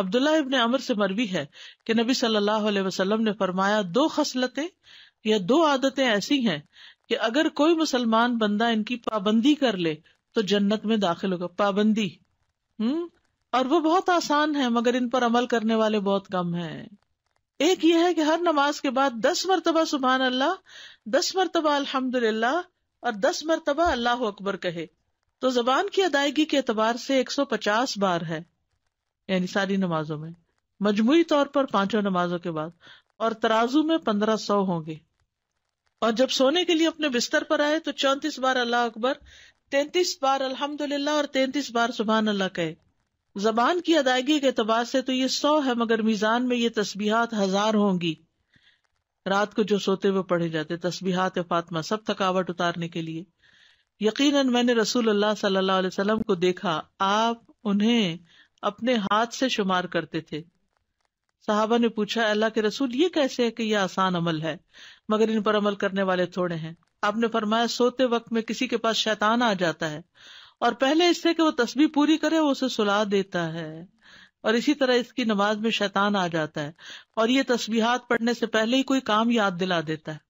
अब्दुल्ला इबन अमर से मरवी है कि नबी सल्लल्लाहु अलैहि वसल्लम ने फरमाया दो खसलतें या दो आदतें ऐसी हैं कि अगर कोई मुसलमान बंदा इनकी पाबंदी कर ले तो जन्नत में दाखिल होगा पाबंदी हम्म और वो बहुत आसान है मगर इन पर अमल करने वाले बहुत कम है एक ये है कि हर नमाज के बाद दस मरतबा सुबहान अल्लाह दस मरतबा अल्हम्दुलिल्लाह और दस मरतबा अल्लाह अकबर कहे तो जबान की अदायगी के अतबार से एक सौ पचास बार है यानी सारी नमाजों में मजमुई तौर पर पांचों नमाजों के बाद और तराजू में पंद्रह सौ होंगे और जब सोने के लिए अपने बिस्तर पर आए तो चौंतीस बार अल्लाह अकबर तैतीस बार अल्हम्दुलिल्लाह और तैंतीस बार सुबहान अल्लाह कहे जबान की अदायगी के अतबार से तो ये सौ है मगर मीजान में ये तस्बीहात हजार होंगी रात को जो सोते हुए पढ़े जाते तस्बीहात फातमा सब थकावट उतारने के लिए यकीन मैंने रसूल अल्लाह सल्लल्लाहु को देखा आप उन्हें अपने हाथ से शुमार करते थे साहबा ने पूछा अल्लाह के रसूल ये कैसे है कि यह आसान अमल है मगर इन पर अमल करने वाले थोड़े हैं आपने फरमाया सोते वक्त में किसी के पास शैतान आ जाता है और पहले इससे कि वो तस्वीर पूरी करे वो उसे सुला देता है और इसी तरह इसकी नमाज में शैतान आ जाता है और ये तस्बीहात पढ़ने से पहले ही कोई काम याद दिला देता है